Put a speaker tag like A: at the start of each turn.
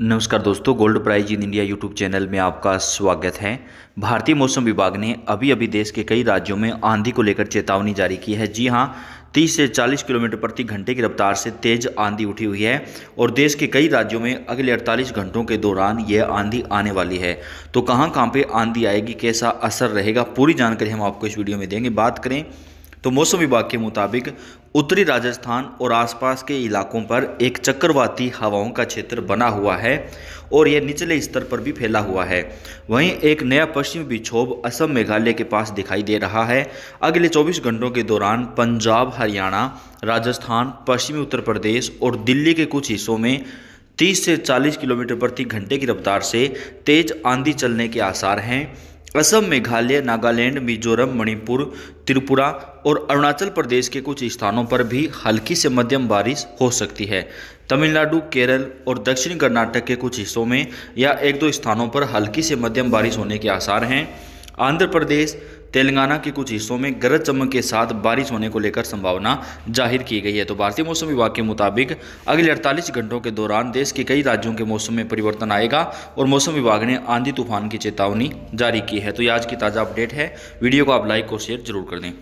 A: नमस्कार दोस्तों gold prize in India YouTube channel में आपका स्वागत है भारतीय मौसम विभाग ने अभी अभी देश के कई राज्यों में आंधी को लेकर चेतावनी जारी की है जी हाँ 30 से 40 किलोमीटर प्रति घंटे की रफ्तार से तेज आंधी उठी हुई है और देश के कई राज्यों में अगले 48 घंटों के दौरान यह आंधी आने वाली है तो कहाँ कहाँ पर आंधी आएगी कैसा असर रहेगा पूरी जानकारी हम आपको इस वीडियो में देंगे बात करें तो मौसम विभाग के मुताबिक उत्तरी राजस्थान और आसपास के इलाकों पर एक चक्रवाती हवाओं का क्षेत्र बना हुआ है और यह निचले स्तर पर भी फैला हुआ है वहीं एक नया पश्चिमी विक्षोभ असम मेघालय के पास दिखाई दे रहा है अगले 24 घंटों के दौरान पंजाब हरियाणा राजस्थान पश्चिमी उत्तर प्रदेश और दिल्ली के कुछ हिस्सों में 30 से 40 किलोमीटर प्रति घंटे की रफ्तार से तेज आंधी चलने के आसार हैं असम मेघालय नागालैंड मिजोरम मणिपुर त्रिपुरा और अरुणाचल प्रदेश के कुछ स्थानों पर भी हल्की से मध्यम बारिश हो सकती है तमिलनाडु केरल और दक्षिण कर्नाटक के कुछ हिस्सों में या एक दो स्थानों पर हल्की से मध्यम बारिश होने के आसार हैं आंध्र प्रदेश तेलंगाना के कुछ हिस्सों में गरज चमक के साथ बारिश होने को लेकर संभावना जाहिर की गई है तो भारतीय मौसम विभाग के मुताबिक अगले अड़तालीस घंटों के दौरान देश के कई राज्यों के मौसम में परिवर्तन आएगा और मौसम विभाग ने आंधी तूफान की चेतावनी जारी की है तो ये आज की ताज़ा अपडेट है वीडियो को आप लाइक और शेयर जरूर कर दें